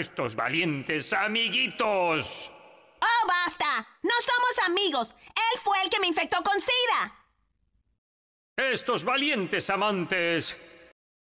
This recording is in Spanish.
estos valientes amiguitos. ¡Oh, basta! No somos amigos. Él fue el que me infectó con SIDA. Estos valientes amantes